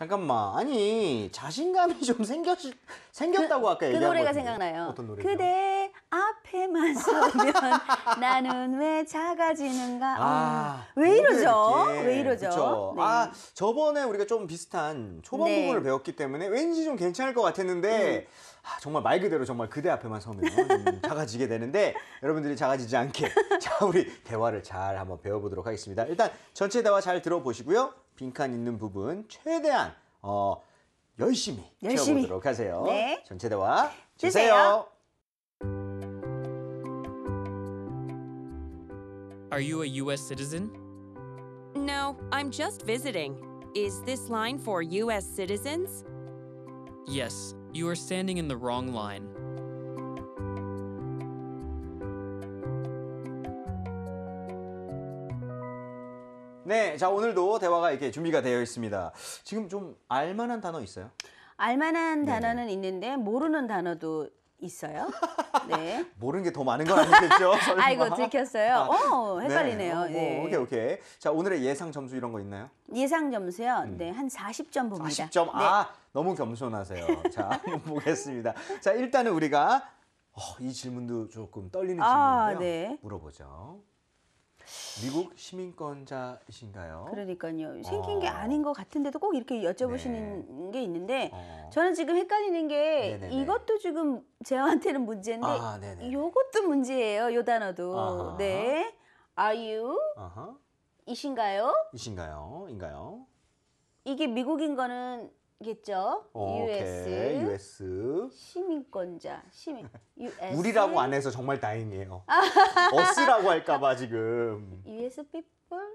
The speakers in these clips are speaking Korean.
잠깐만 아니 자신감이 좀 생겼 생겼다고 아까 그, 그 얘기한 노래가 생각나요. 어떤 노래죠? 그대 앞에만 서면 나는 왜 작아지는가? 아, 아, 왜 이러죠? 이렇게. 왜 이러죠? 아, 네. 아 저번에 우리가 좀 비슷한 초반 네. 부분을 배웠기 때문에 왠지 좀 괜찮을 것 같았는데. 음. 아, 정말 말 그대로 정말 그대 앞에만 서면 음, 작아지게 되는데 여러분들이 작아지지 않게 자 우리 대화를 잘 한번 배워보도록 하겠습니다. 일단 전체 대화 잘 들어보시고요. 빈칸 있는 부분 최대한 어, 열심히, 열심히 채워보도록 하세요. 네. 전체 대화 주세요. Are you a U.S. citizen? No, I'm just visiting. Is this line for U.S. citizens? Yes, you are standing in the wrong line. 네, 자 오늘도 대화가 이렇게 준비가 되어 있습니다. 지금 좀 알만한 단어 있어요? 알만한 네. 단어는 있는데 모르는 단어도 있어요. 네. 모르는 게 더 많은 건 아니겠죠? 설마? 아이고 들켰어요. 아, 오 네. 헷갈리네요. 네. 어, 오, 뭐, 예. 오케이 오케이. 자 오늘의 예상 점수 이런 거 있나요? 예상 점수요. 음. 네한 40점 봅니다. 40점. 네. 아 너무 겸손하세요. 자 한번 보겠습니다. 자 일단은 우리가 어, 이 질문도 조금 떨리는 아, 질문인데요. 아, 네. 물어보죠. 미국 시민권자이신가요? 그러니까요. 어. 생긴 어. 게 아닌 것 같은데도 꼭 이렇게 여쭤보시는 네. 게 있는데 어. 저는 지금 헷갈리는 게 네네네. 이것도 지금 제한테는 문제인데 아, 이것도 문제예요. 요 단어도. 아하. 네. Are you? 아하. 이신가요? 이신가요? 인가요? 이게 미국인 거는 겠죠. 어, U.S. U.S. 시민권자 시민 U.S. 우리라고 안 해서 정말 다행이에요. 어스라고 아. 할까봐 지금. U.S. people.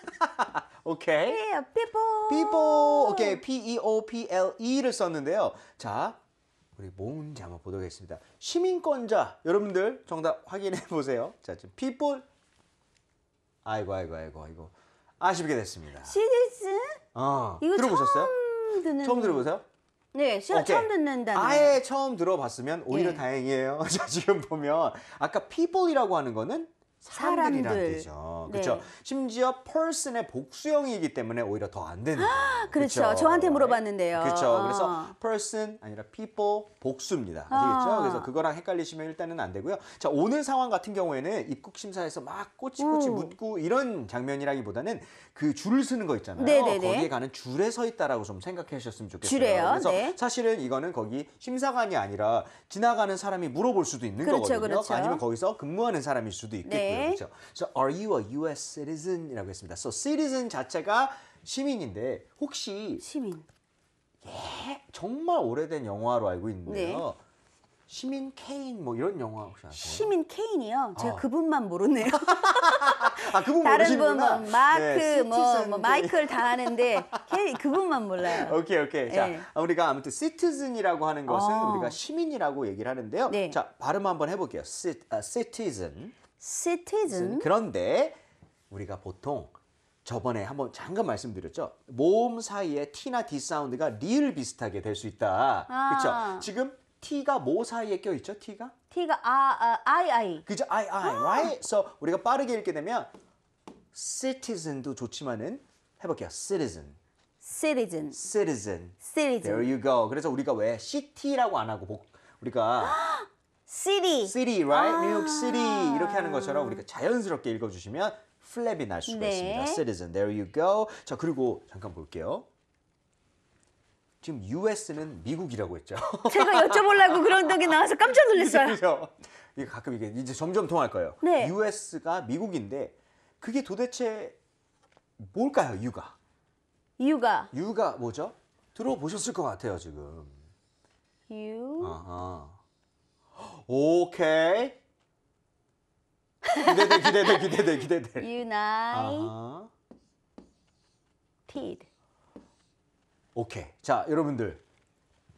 오케이. Yeah, people. People. 오케이. P E O P L E를 썼는데요. 자, 우리 모지 한번 보도록 하겠습니다. 시민권자 여러분들 정답 확인해 보세요. 자, 지금 people. 아이고 아이고 아이고 이고 아쉽게 됐습니다. 시리즈? 어. 이거 들어보셨어요? 처음... 처음 듣는 처음 들어보세요? 네, 시험 처음 듣는다 아예 처음 들어봤으면 네. 오히려 예. 다행이에요. 자, 지금 보면 아까 people이라고 하는 거는 사람들이란 사람들. 뜻이죠. 그렇죠? 네. 심지어 person의 복수형이기 때문에 오히려 더 안 되는 거예요. 그렇죠. 그렇죠. 저한테 네. 물어봤는데요. 그렇죠. 어. 그래서 person 아니라 people 복수입니다. 아. 아시겠죠? 어. 그래서 그거랑 헷갈리시면 일단은 안 되고요. 자, 오늘 상황 같은 경우에는 입국 심사에서 막 꼬치꼬치 음. 묻고 이런 장면이라기보다는 그 줄을 쓰는 거 있잖아요. 네네네. 네, 네. 거기에 가는 줄에 서 있다라고 좀 생각해 주셨으면 좋겠어요. 줄에요? 그래서 네. 사실은 이거는 거기 심사관이 아니라 지나가는 사람이 물어볼 수도 있는 그렇죠, 거거든요. 그렇죠. 아니면 거기서 근무하는 사람일 수도 있겠고요. 네. 그렇죠. So are you a U.S. citizen이라고 했습니다. So citizen 자체가 시민인데 혹시 시민 예, 정말 오래된 영화로 알고 있는데요. 네. 시민 케인 뭐 이런 영화 혹시 아세요? 시민 케인이요? 제가 어. 그분만 모르네요. 아 그분 다른 분은 뭐, 네, 마크 네, 뭐, 뭐, 마이클 다 아는데 그분만 몰라요. 오케이 오케이. 네. 자 아, 우리가 아무튼 시티즌이라고 하는 것은 어. 우리가 시민이라고 얘기를 하는데요. 네. 자 발음 한번 해볼게요. 시티즌. 시티즌. 아, 그런데 우리가 보통 저번에 한번 잠깐 말씀드렸죠. 모음 사이에 T나 D 사운드가 리을 비슷하게 될 수 있다. 아. 그렇죠? 지금 T가 모 사이에 껴 있죠? T가? T가 아, 아 I I. 그죠? I I, 아. right? So 우리가 빠르게 읽게 되면 citizen도 좋지만은 해 볼게요. citizen. citizen. citizen. citizen. There you go. 그래서 우리가 왜 city라고 안 하고 우리가 city. city, right? 아. New York City 이렇게 하는 것처럼 우리가 자연스럽게 읽어 주시면 플랩이 날 수가 네. 있습니다. citizen. There you go. 자, 그리고 잠깐 볼게요. 지금 US는 미국이라고 했죠. 제가 여쭤보려고 그런 덕에 나와서 깜짝 놀랐어요. 그렇죠. 이게 가끔 이게 이제 점점 통할 거예요. 네. US가 미국인데 그게 도대체 뭘까요? 유가. 유가. 유가 뭐죠? 들어보셨을 것 같아요 지금. 유. 아하. 오케이. 기대돼 기대돼 기대돼 기대돼. United. 오케이. 자 여러분들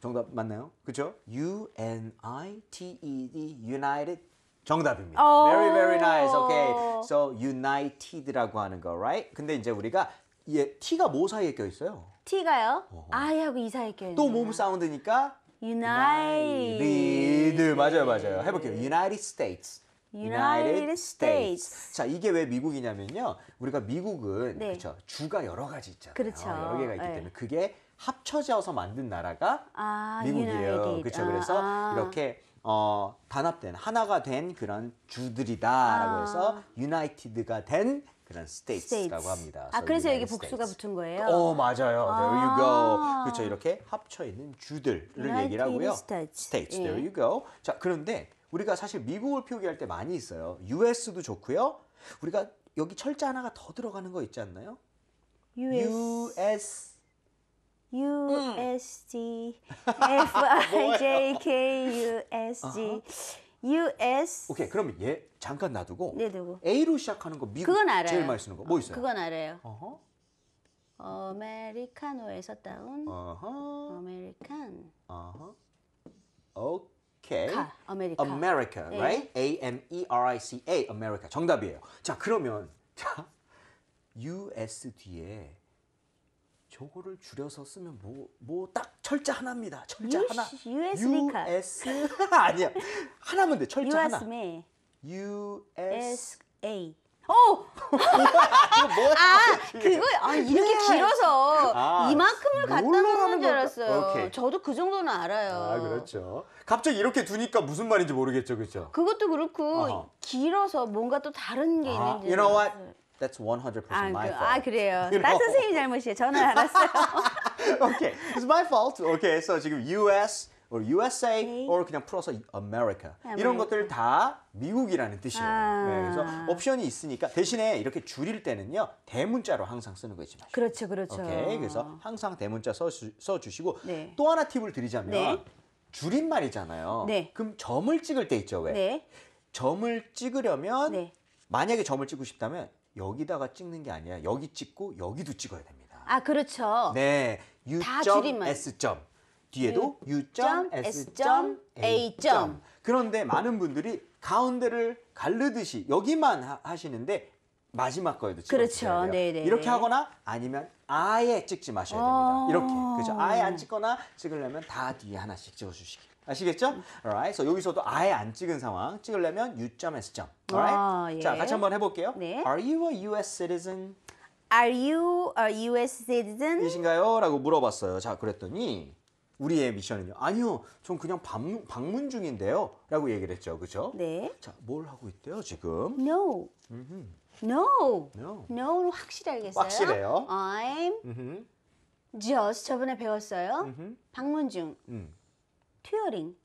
정답 맞나요? 그렇죠? U N I T E D United 정답입니다. Very very nice. Okay. So united라고 하는 거, right? 근데 이제 우리가 예, T가 뭐 사이에 껴 있어요? T가요? I하고 E 사이에 껴 있어요. 또몸 사운드니까 United. 맞아요, 맞아요. 해볼게요. United States. United States. 자, 이게 왜 미국이냐면요. 우리가 미국은 네. 그렇죠. 주가 여러 가지 있잖아요. 그렇죠. 여러 개가 있기 네. 때문에 그게 합쳐져서 만든 나라가 아, 미국이에요. United. 그렇죠. 아, 그래서 아. 이렇게 어, 단합된 하나가 된 그런 주들이다라고 아. 해서 유나이티드가된 그런 스테이츠라고 states. 합니다. 아 그래서 여기 복수가 states. 붙은 거예요? 어 맞아요. 아~ There you go. 그렇죠. 이렇게 합쳐 있는 주들을 얘기를 하고요. States. states. 예. There you go. 자 그런데 우리가 사실 미국을 표기 할때 많이 있어요. US도 좋고요. 우리가 여기 철자 하나가 더 들어가는 거 있지 않나요? US, US USG F I J K U S G US 오케이 그럼 얘 잠깐 놔두고 네, 두고. A로 시작하는 거 미국 그건 알아요. 제일 많이 쓰는 거뭐 어, 있어요? 그건 알아요. 어허. 아메리카노에서 따온 어허. 아메리칸 어허. 오케이. K. 카, 아메리카. America, 네. right? A M E R I C A, a m e r 정답이에요. 자, 그러면 자, US 뒤에 저거를 줄여서 쓰면 뭐 뭐 딱 철자 하나입니다. 철자 하나. US니까. US 아니야. 하나면 돼. 철자 US 하나. US A 어! 아, 그거 아, 이렇게 네. 길어서 아, 이만큼을 갖다 놓는 줄 알았어요. 오케이. 저도 그 정도는 알아요. 아, 그렇죠. 갑자기 이렇게 두니까 무슨 말인지 모르겠죠, 그렇죠? 그것도 그렇고 어허. 길어서 뭔가 또 다른 게 아, 있는지. You know what? That's 100% 아, my 그, fault. 아, 그래요. y 나 선생님 잘못이에요. 저는 알았어요. okay, it's my fault. Okay, so 지금 U.S. or USA okay. or 그냥 풀어서 America. America. 이런 것들 다 미국이라는 뜻이에요. 아. 네, 그래서 옵션이 있으니까 대신에 이렇게 줄일 때는요 대문자로 항상 쓰는 거지 마 그렇죠, 그렇죠. 오케이, 그래서 항상 대문자 써, 주시고 네. 또 하나 팁을 드리자면 네. 줄임말이잖아요. 네. 그럼 점을 찍을 때 있죠, 왜? 네. 점을 찍으려면 네. 만약에 점을 찍고 싶다면 여기다가 찍는 게 아니라 여기 찍고 여기도 찍어야 됩니다. 아, 그렇죠. 네, U.S. 점 뒤에도 음. u.s.a. 그런데 많은 분들이 가운데를 가르듯이 여기만 하, 시는데 마지막 거에도 찍어 그렇죠. 네네. 네, 네. 이렇게 하거나 아니면 아예 찍지 마셔야 어. 됩니다. 이렇게. 그렇죠. 아예 안 찍거나 찍으려면 다 뒤에 하나씩 찍어 주시기. 아시겠죠? Alright. So 여기서도 아예 안 찍은 상황 찍으려면 U.S. Alright. 아, 예. 자, 같이 한번 해 볼게요. 네. Are you a US citizen? Are you a US citizen? 이신가요? 라고 물어봤어요. 자, 그랬더니 우리의 미션은요. 아니요, 전 그냥 방문, 방문 중인데요. 라고 얘기를 했죠. 그죠? 네. 자, 뭘 하고 있대요, 지금? No. No. No. No. 확실히 알겠어요? 확실해요. I'm just 저번에 배웠어요. 방문 중. 음. 투어링.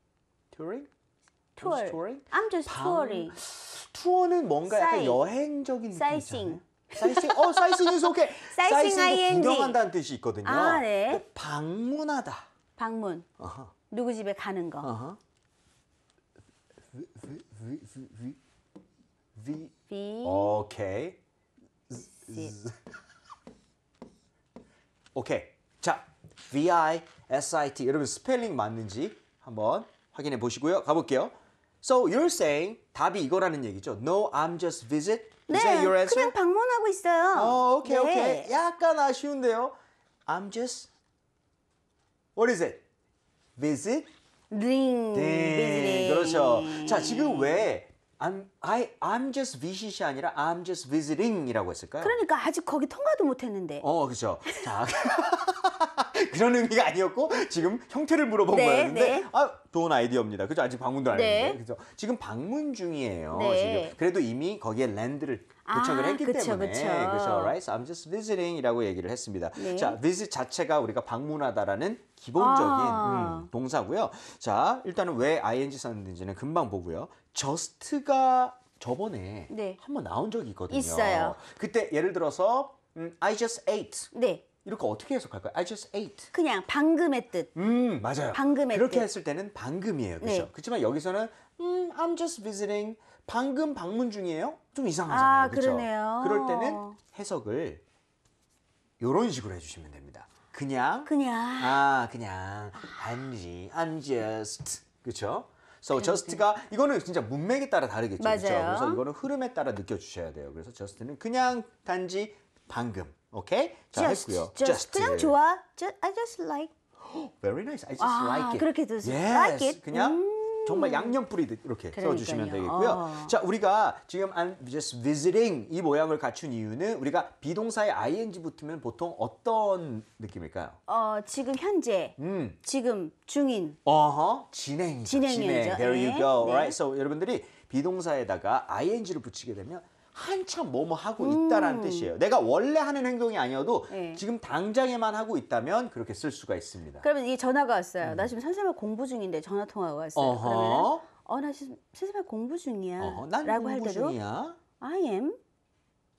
투어링? 투어. 투어링? I'm just 방... touring. 투어는 뭔가 약간 여행적인 느낌이잖아요. 사이싱. 사이싱, 어, 사이싱이 속해. 사이싱, 사이싱도 구경한다는 뜻이 있거든요. 아, 네. 어, 방문하다. 방문. 아하. 누구 집에 가는 거. 아하. V, V, V, V, V. V. 오케이. 집. 오케이. 자, VI, SIT. 여러분 스펠링 맞는지 한번 확인해 보시고요. 가볼게요. So you're saying 답이 이거라는 얘기죠. No, I'm just visit. 네, Is that 네, your answer? 그냥 방문하고 있어요. 어, 오케이, 네. 오케이. 약간 아쉬운데요. I'm just What is it? Visit? Ring. Visiting. 그렇죠. 자, 지금 왜 I'm, I, I'm just visit이 아니라 I'm just visiting이라고 했을까요? 그러니까 아직 거기 통과도 못했는데. 어, 그렇죠. 자, 그런 의미가 아니었고 지금 형태를 물어본 네, 거였는데 네. 아, 좋은 아이디어입니다. 그죠? 아직 방문도 안 네. 했는데. 네. 그죠? 지금 방문 중이에요. 네. 지금. 그래도 이미 거기에 랜드를 도착을 아, 했기 그쵸, 때문에 그쵸. 그래서 right, so I'm just visiting이라고 얘기를 했습니다. 네. 자, visit 자체가 우리가 방문하다라는 기본적인 아. 음, 동사고요. 자, 일단은 왜 ing 썼는지는 금방 보고요. just가 저번에 네. 한번 나온 적이 있거든요. 있어요. 그때 예를 들어서 음, I just ate. 네. 이렇게 어떻게 해석할까요? I just ate. 그냥 방금의 뜻. 음, 맞아요. 방금의 그렇게 뜻. 했을 때는 방금이에요. 그렇죠? 네. 그렇지만 여기서는 음, I'm just visiting. 방금 방문 중이에요. 좀 이상하잖아요. 아, 그쵸? 그러네요. 그럴 때는 해석을 요런 식으로 해주시면 됩니다. 그냥 그냥 아 그냥 I'm, j- I'm just 그쵸죠 So 그러 just가 이거는 진짜 문맥에 따라 다르겠죠. 맞아요. 그렇죠? 그래서 이거는 흐름에 따라 느껴 주셔야 돼요. 그래서 just는 그냥 단지 방금 오케이? 자 just, 했고요. just, 그냥 좋아. Just, I just like. Very nice. I just 아, like it. 그렇게 들었어요. Yes. Like it. 그냥 음. 정말 음. 양념 뿌리듯 이렇게 그러니까요. 써주시면 되겠고요. 아. 자, 우리가 지금 I'm just visiting 이 모양을 갖춘 이유는 우리가 비동사에 ing 붙으면 보통 어떤 느낌일까요? 어, 지금 현재, 음. 지금 중인. 어허, 진행이죠. 진행이 There you 네. go. 네. Right? So 여러분들이 비동사에다가 ing를 붙이게 되면 한참 뭐뭐 하고 음. 있다라는 음. 뜻이에요. 내가 원래 하는 행동이 아니어도 네. 지금 당장에만 하고 있다면 그렇게 쓸 수가 있습니다. 그러면 이 전화가 왔어요. 음. 나 지금 선생님 공부 중인데 전화 통화가 왔어요. 어허. 그러면 어나 지금 선생님 공부 중이야. 어허, 난 라고 공부 할 때도 중이야. I am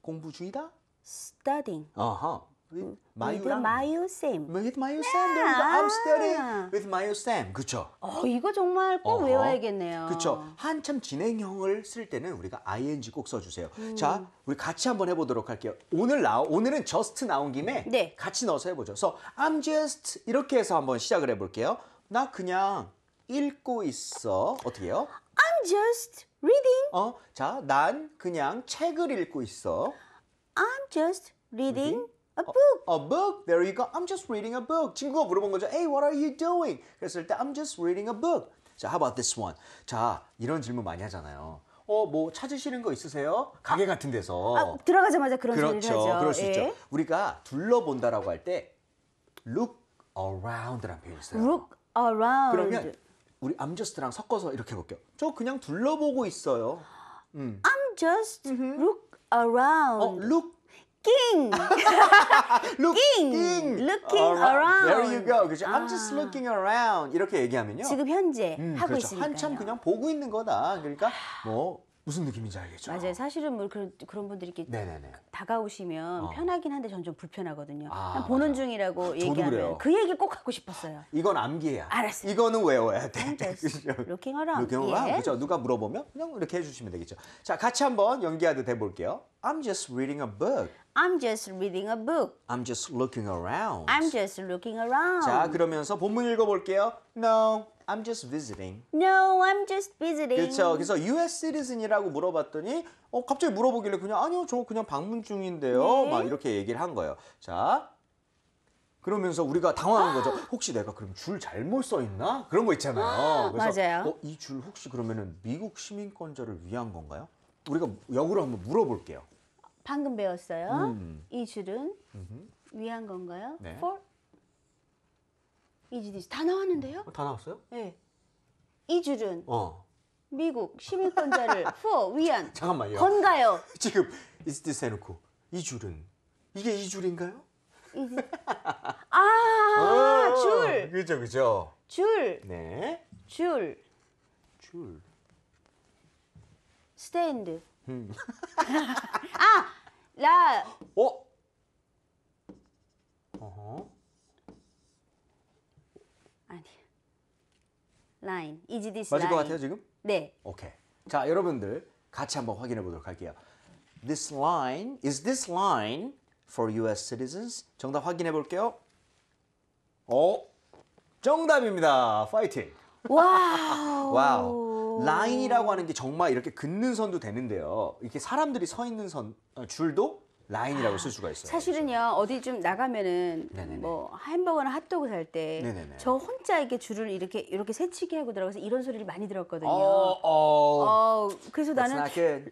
공부 중이다. studying. 어허. with 마유랑 마유 쌤. With 마유 쌤. 네. I'm studying with 마유 쌤. 그렇죠? 어, 이거 정말 꼭 어허. 외워야겠네요. 그렇죠. 한참 진행형을 쓸 때는 우리가 ing 꼭 써주세요. 음. 자, 우리 같이 한번 해보도록 할게요. 오늘 나 오늘은 just 나온 김에 네. 같이 넣어서 해보죠. 그래서 so, I'm just 이렇게 해서 한번 시작을 해볼게요. 나 그냥 읽고 있어. 어떻게 해요? I'm just reading. 어, 자, 난 그냥 책을 읽고 있어. I'm just reading. reading. A book. A, a book. There you go. I'm just reading a book. 친구가 물어본 거죠. Hey, what are you doing? 그랬을 때 I'm just reading a book. 자, how about this one? 자, 이런 질문 많이 하잖아요. 어, 뭐 찾으시는 거 있으세요? 가게 같은 데서. 아, 들어가자마자 그런 그렇죠, 소리를 하죠. 그럴 수 예. 있죠. 우리가 둘러본다라고 할 때 look around라는 표현이 있어요. Look around. 그러면 우리 I'm just랑 섞어서 이렇게 볼게요. 저 그냥 둘러보고 있어요. 음. I'm just look around. 어, look looking. looking. looking around. There you go. 그렇죠. I'm just looking around. 이렇게 얘기하면요. 지금 현재 음, 하고 그렇죠. 있으니까. 한참 그냥 보고 있는 거다. 그러니까 뭐 무슨 느낌인지 알겠죠? 맞아요. 사실은 뭐 그런, 그런 분들이 이렇게 네네네. 다가오시면 어. 편하긴 한데 전좀 불편하거든요. 아, 난 보는 맞아. 중이라고 얘기하면 그래요. 그 얘기 꼭 하고 싶었어요. 이건 암기야. 알았어요. 이거는 외워야 돼. 루킹 어라. 루킹 어라. 그죠? 누가 물어보면 그냥 이렇게 해주시면 되겠죠. 자, 같이 한번 연기하듯 해볼게요. I'm just reading a book. I'm just reading a book. I'm just looking around. I'm just looking around. 자, 그러면서 본문 읽어볼게요. No, I'm just visiting. No, I'm just visiting. 그렇죠. 그래서 US citizen이라고 물어봤더니 어 갑자기 물어보길래 그냥 아니요, 저 그냥 방문 중인데요. 네. 막 이렇게 얘기를 한 거예요. 자. 그러면서 우리가 당황한 거죠. 혹시 내가 그럼 줄 잘못 써 있나? 그런 거 있잖아요. 그래서 맞아요. 어, 이줄 혹시 그러면은 미국 시민권자를 위한 건가요? 우리가 역으로 한번 물어볼게요. 방금 배웠어요. 음. 이 줄은 위한 건가요? 네. For 이즈 디스 다 나왔는데요? 어, 다 나왔어요? 네. 이 줄은 어. 미국 시민권자를 후어 위안 잠깐만요. 건가요? 지금 이지 디스 해놓고 이 줄은 이게 이 줄인가요? 아, 어, 줄. 그죠 그죠. 줄. 네. 줄. 줄. 스탠드. 음. 아, 라. 어? 라인 이지디 s t h 맞을 것 같아요 지금? 네. 오케이. 자 여러분들 같이 한번 확인해 보도록 할게요. This line is this line for U.S. citizens? 정답 확인해 볼게요. 어? 정답입니다. 파이팅. 와우. 와우. 라인이라고 하는 게 정말 이렇게 긋는 선도 되는데요. 이렇게 사람들이 서 있는 선 어, 줄도 라인이라고 쓸 수가 있어요. 사실은요 어디 좀 나가면은 네네네. 뭐 햄버거나 핫도그 살 때 저 혼자 이게 줄을 이렇게 이렇게 세치게 하고 들어가서 이런 소리를 많이 들었거든요. 어, 어, 어, 그래서 나는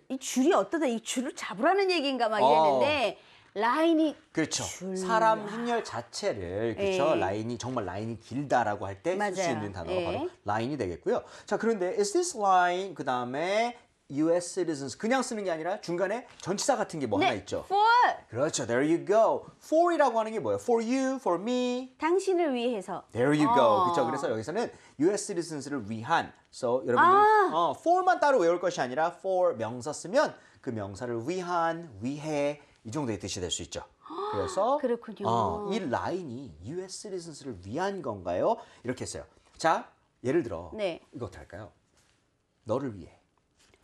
이 줄이 어떠다 이 줄을 잡으라는 얘기인가 막 어. 이랬는데 라인이 그렇죠. 줄- 사람 행렬 아. 자체를 예. 그렇죠. 예. 라인이 정말 라인이 길다라고 할 때 쓸 수 있는 단어가 예. 바로 라인이 되겠고요. 자, 그런데 is this line 그다음에 U.S. citizens 그냥 쓰는 게 아니라 중간에 전치사 같은 게뭐 네. 하나 있죠. For. 그렇죠. There you go. For이라고 하는 게 뭐예요? For you, for me. 당신을 위해서. There you go. 그렇죠. 그래서 여기서는 U.S. citizens를 위한. So 여러분들 아. 어, for만 따로 외울 것이 아니라 for 명사 쓰면 그 명사를 위한, 위해 이 정도의 뜻이 될 수 있죠. 그래서 그렇군요. 어, 이 라인이 U.S. citizens를 위한 건가요? 이렇게 했어요. 자, 예를 들어 네. 이거 어떻게 할까요? 너를 위해.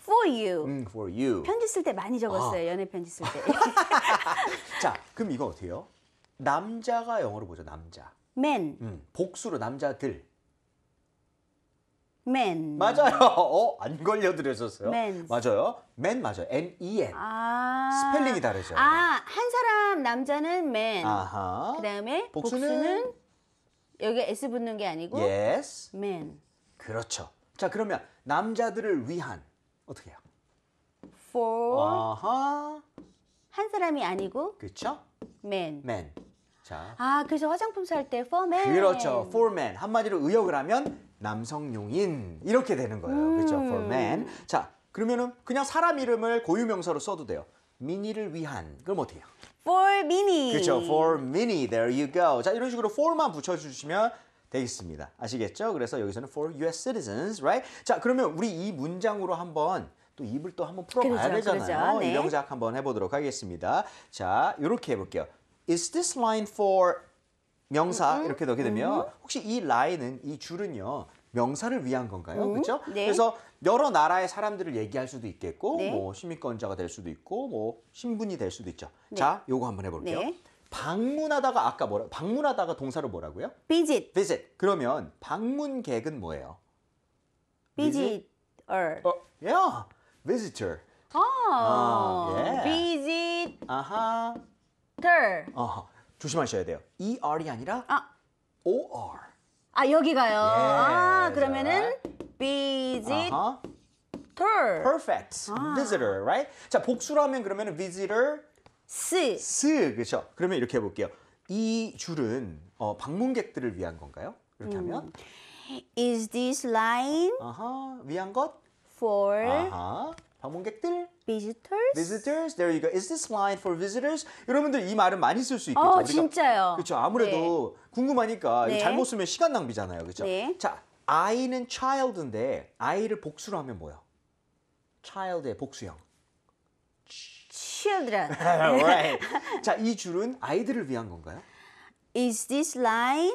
for you. 음, for you. 편지 쓸 때 많이 적었어요. 아. 연애 편지 쓸 때. 자, 그럼 이거 어때요 남자가 영어로 보죠. 남자. men. 음, 복수로 남자들. men. 맞아요. 어, 안 걸려드렸었어요. men. 맞아요. men 맞아요. M E N. 아. 스펠링이 다르죠. 아, 한 사람 남자는 man. 아하. 그다음에 복수는, 복수는 여기 S 붙는 게 아니고 yes. men. 그렇죠. 자, 그러면 남자들을 위한 어떻게 해요? for 아하. 한 사람이 아니고 그렇죠? man. man. 자. 아, 그래서 화장품 살 때 for man. 그렇죠. for man. 한마디로 의역을 하면 남성용인 이렇게 되는 거예요. 음. 그렇죠? for man. 자, 그러면은 그냥 사람 이름을 고유명사로 써도 돼요. 미니를 위한. 그럼 어떻게 해요? for mini. 그렇죠. for mini. There you go. 자, 이런 식으로 for만 붙여 주시면 되겠습니다. 아시겠죠? 그래서 여기서는 for US citizens, right? 자, 그러면 우리 이 문장으로 한번 또 입을 또 한번 풀어봐야 그러죠, 되잖아요. 네. 명작 한번 해보도록 하겠습니다. 자, 이렇게 해볼게요. Is this line for 명사 음, 음. 이렇게 넣게 되면 음 혹시 이 라인은 이 줄은요 명사를 위한 건가요? 음, 그렇죠? 네. 그래서 여러 나라의 사람들을 얘기할 수도 있겠고 네. 뭐 시민권자가 될 수도 있고 뭐 신분이 될 수도 있죠. 네. 자, 요거 한번 해볼게요. 네. 방문하다가 아까 뭐라 방문하다가 동사로 뭐라고요? visit. visit. 그러면 방문객은 뭐예요? visitor. 어, yeah. visitor. 아, 아 예. visit. 아하. ter. 어, 조심하셔야 돼요. er이 아니라 아. or. 아, 여기가요. 예, 아, 그러면은 right. visit. 아하. ter. perfect. 아. visitor, right? 자, 복수로 하면 그러면 visitor 스. 스 그렇죠. 그러면 이렇게 해볼게요. 이 줄은 어, 방문객들을 위한 건가요? 이렇게 하면 음. Is this line 아하 위한 것 for 아하 방문객들 visitors? visitors there you go is this line for visitors 여러분들 이 말은 많이 쓸 수 있겠죠. 어, 우리가- 진짜요. 그렇죠. 아무래도 네. 궁금하니까 이거 네. 잘못 쓰면 시간 낭비잖아요. 그렇죠? 네. 자, I는 child인데 I를 복수로 하면 뭐야? child의 복수형. ch- children. right. 자, 이 줄은 아이들을 위한 건가요? Is this line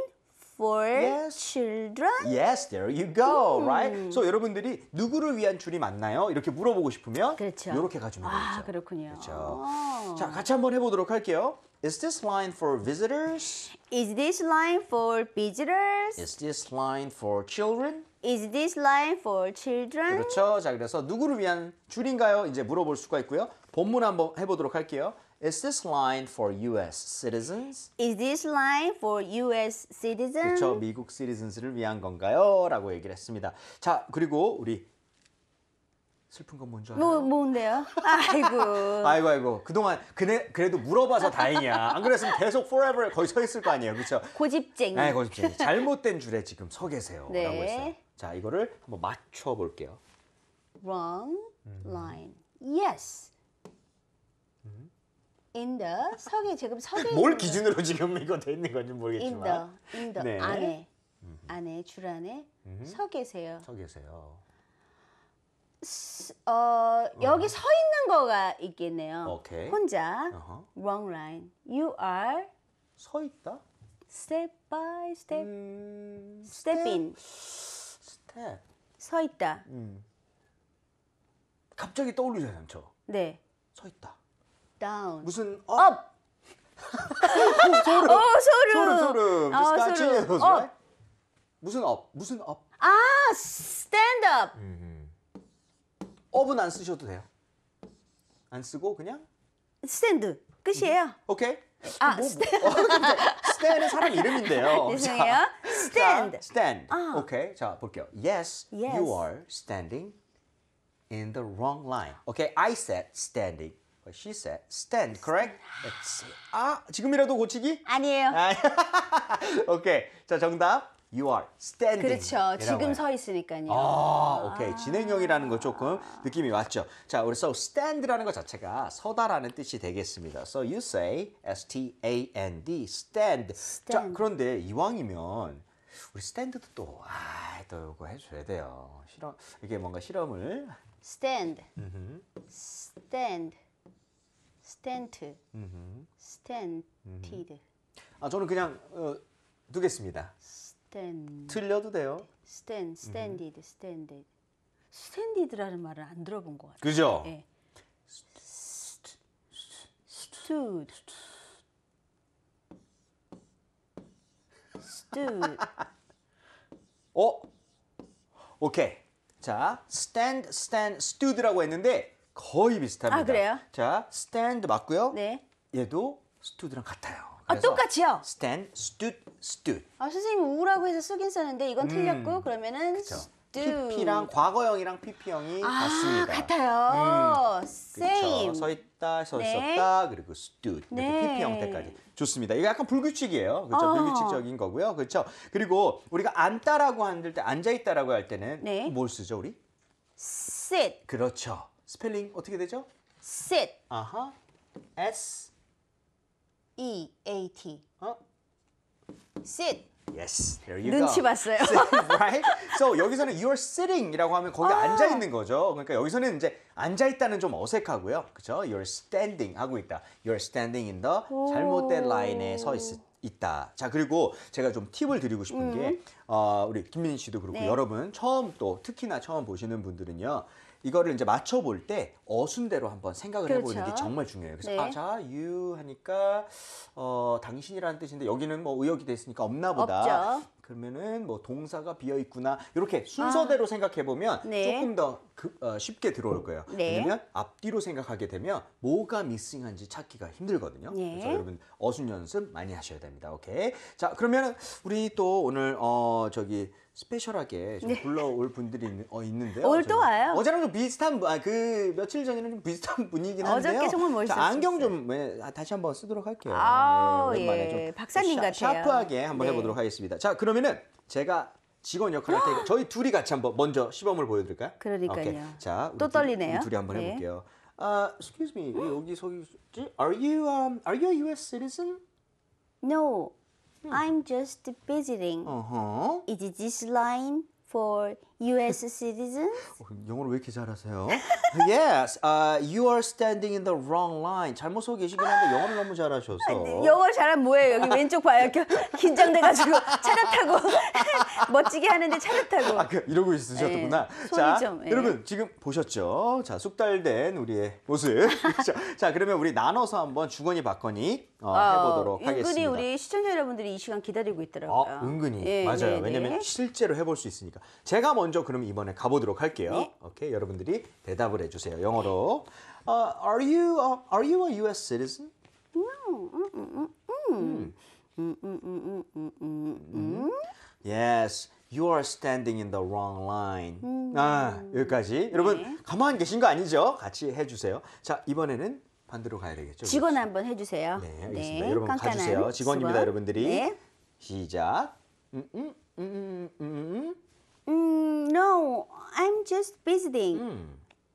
for yes. children? Yes, there you go, 음. right? So 여러분들이 누구를 위한 줄이 맞나요? 이렇게 물어보고 싶으면 그렇죠. 이렇게 가주면 아, 되죠. 그렇군요. 그렇죠. 오. 자, 같이 한번 해보도록 할게요. Is this line for visitors? Is this line for visitors? Is this line for children? Is this line for children? 그렇죠. 자, 그래서 누구를 위한 줄인가요? 이제 물어볼 수가 있고요. 본문 한번 해보도록 할게요. Is this line for U.S. citizens? Is this line for U.S. citizens? 그렇죠. 미국 citizens를 위한 건가요? 라고 얘기를 했습니다. 자, 그리고 우리 슬픈 건 뭔지 뭐, 알아요? 뭐, 뭔데요? 아이고. 아이고 아이고. 그동안 그네, 그래도 물어봐서 다행이야. 안 그랬으면 계속 forever 거의 서 있을 거 아니에요. 그렇죠? 고집쟁이. 네, 고집쟁이. 잘못된 줄에 지금 서 계세요. 네. 라고 했어요. 자, 이거를 한번 맞춰 볼게요. Wrong 음. line. Yes. in the 석에 지금 석에 뭘 기준으로 지금 이거 돼 있는 건지 모르겠지만 in the, in the 네. 안에 안에 줄 안에 서 계세요. 서 계세요. 어, 여기 어. 서 있는 거가 있겠네요. 오케이. 혼자 어허. wrong line. You are 서 있다. step by step. 음, step in. 스텝. 서 있다. 음. 갑자기 떠올리잖아요, 저. 네. 서 있다. down. 무슨 up? up. 소름. 어, 소름. 소름, 소름. 어, Mr. 소름. Chinos, 어. right? 무슨 up? 무슨 up? 아, stand up. up은 안 쓰셔도 돼요. 안 쓰고 그냥 stand. 끝이에요. 오케이. 아, 뭐, stand. 뭐, stand은 사람 이름인데요. 죄송해요. 자, stand. 자, stand. 아. 오케이. 자, 볼게요. Yes, yes, you are standing in the wrong line. Okay, I said standing She said stand, correct? Let's see. 아, 지금이라도 고치기? 아니에요. 아, 오케이. 자, 정답. You are standing. 그렇죠. 지금 해서 있으니까요. 아, 오케이. 아 진행형이라는 거 조금 느낌이 왔죠. 자, 그래서 stand라는 것 자체가 서다라는 뜻이 되겠습니다. So you say S-T-A-N-D, stand. stand. 자, 그런데 이왕이면 우리 스탠드도 또, 아, 또 이거 해줘야 돼요. 실험, 이게 뭔가 실험을. stand, stand. 스탠트, 스탠티드. 아 저는 그냥 어, 두겠습니다. 스탠. 틀려도 돼요. 스탠, 스탠디드, 스탠디드. 스탠디드라는 말을 안 들어본 것 같아요. 그죠? 예. stood, s 어? 오케이. 자, stand, s t a n 라고 했는데 거의 비슷합니다. 아, 그래요? 자, stand 맞고요. 네. 얘도 stood랑 같아요. 아, 똑같이요? stand, stood, stood. 아, 선생님 우라고 해서 쓰긴 썼는데 이건 음. 틀렸고 그러면은 그쵸. PP랑 과거형이랑 PP형이 아, 같습니다. 같아요. 음. same. 서 있다, 서 네. 있었다, 그리고 stood 네. PP 형태까지 좋습니다. 이거 약간 불규칙이에요. 그렇죠? 어. 불규칙적인 거고요. 그렇죠? 그리고 우리가 앉다라고 하는데 앉아 있다라고 할 때는 네. 뭘 쓰죠, 우리? sit. 그렇죠. 스펠링 어떻게 되죠? sit 아하 S E A T 어? sit Yes, there you 눈치 go. 봤어요. right? So 여기서는 you're sitting이라고 하면 거기 아. 앉아 있는 거죠. 그러니까 여기서는 이제 앉아 있다는 좀 어색하고요. 그렇죠? You're standing 하고 있다. You're standing in the 잘못된 라인에 서 있, 있다. 자 그리고 제가 좀 팁을 드리고 싶은 음. 게 어, 우리 김민희 씨도 그렇고 네. 여러분 처음 또 특히나 처음 보시는 분들은요. 이거를 이제 맞춰볼 때 어순대로 한번 생각을 그렇죠. 해보는 게 정말 중요해요. 그래서 네. 아, 자, you 하니까 어, 당신이라는 뜻인데 여기는 뭐 의역이 돼 있으니까 없나 보다. 없죠. 그러면은 뭐 동사가 비어 있구나. 이렇게 순서대로 아. 생각해 보면 네. 조금 더 그, 어, 쉽게 들어올 거예요. 네. 왜냐면 앞뒤로 생각하게 되면 뭐가 미싱한지 찾기가 힘들거든요. 네. 그래서 여러분 어순 연습 많이 하셔야 됩니다. 오케이. 자, 그러면 우리 또 오늘 어 저기 스페셜하게 좀 네. 불러올 분들이 있는, 어, 있는데요. 올또 와요. 어제랑 좀 비슷한 아, 그 며칠 전에는 좀 비슷한 분위기긴 한데요. 어저께 정말 멋있었어요. 안경 좀 네, 아, 다시 한번 쓰도록 할게요. 아, 네, 예. 좀 박사님 샤, 같아요. 샤프하게 한번 네. 해보도록 하겠습니다. 자, 그러면은 제가 직원 역할을 할까 저희 둘이 같이 한번 먼저 시범을 보여드릴까요? 그러니까요. 오케이. 자, 또 떨리네요. 우리 둘이 한번 네. 해볼게요. 아, uh, excuse me, 여기 서기, are you um, are you a U.S. citizen? No. Hmm. I'm just visiting. Uh-huh. Is this line for U.S. citizens. 어, 영어를 왜 이렇게 잘하세요? yes, uh, you are standing in the wrong line. 잘못 서 계시긴 한데 영어를 너무 잘하셔서. 영어 잘하 뭐예요? 여기 왼쪽 봐요. 긴장돼가지고 차렷 타고 멋지게 하는데 차렷 타고. 아, 그, 이러고 있으셨구나. 네, 예, 자, 좀, 예. 여러분 지금 보셨죠? 자, 숙달된 우리의 모습. 자, 자, 그러면 우리 나눠서 한번 주거니 받거니 어, 아, 해보도록 어, 하겠습니다. 은근히 우리 시청자 여러분들이 이 시간 기다리고 있더라고요. 어, 은근히 예, 맞아요. 예, 네. 왜냐면 실제로 해볼 수 있으니까. 제가 먼저 먼저 그럼 이번에 가보도록 할게요. 네. 오케이 여러분들이 대답을 해주세요 영어로. Uh, are you a, are you a U.S. citizen? No. Mm, mm, mm. Mm. Mm, Yes. You are standing in the wrong line. 음. 아 여기까지 여러분 가만 계신 거 아니죠? 같이 해주세요. 자 이번에는 반대로 가야 되겠죠? 직원 그렇지? 한번 해주세요. 네, 알겠습니다. 네, 여러분 가주세요. 직원입니다, 직원. 여러분들이. 네. 시작. 음, 음, 음, 음, 음. Mm, no, I'm just visiting. Mm.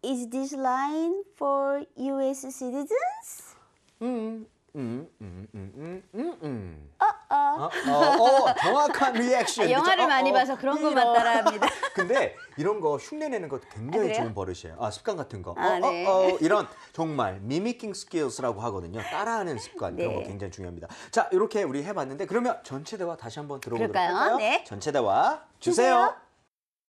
Is this line for U.S. citizens? 음, 음, 음, 음, 음, 음. 어, 어. 어, 어, 정확한 리액션. 영화를 많이 봐서 그런 것만 따라합니다. 근데 이런 거 흉내내는 것도 아, 굉장히 좋은 버릇이에요. 아, 습관 같은 거. 아, 어, 어, 네. 어, 이런 정말 미미킹 스킬스라고 하거든요. 따라하는 습관 이런 거 네. 굉장히 중요합니다. 자, 이렇게 우리 해봤는데 그러면 전체 대화 다시 한번 들어보도록 할까요? 네. 전체 대화 주세요.